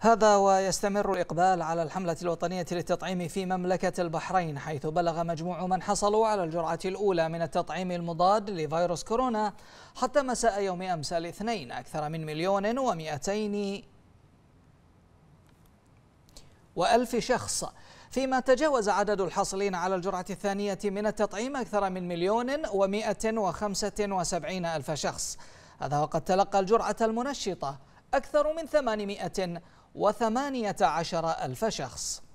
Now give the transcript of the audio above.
هذا ويستمر الإقبال على الحملة الوطنية للتطعيم في مملكة البحرين حيث بلغ مجموع من حصلوا على الجرعة الأولى من التطعيم المضاد لفيروس كورونا حتى مساء يوم أمس الاثنين أكثر من مليون ومئتين وألف شخص فيما تجاوز عدد الحاصلين على الجرعة الثانية من التطعيم أكثر من مليون ومائة وخمسة وسبعين ألف شخص هذا وقد تلقى الجرعة المنشطة أكثر من ثمانمائة وثمانية عشر ألف شخص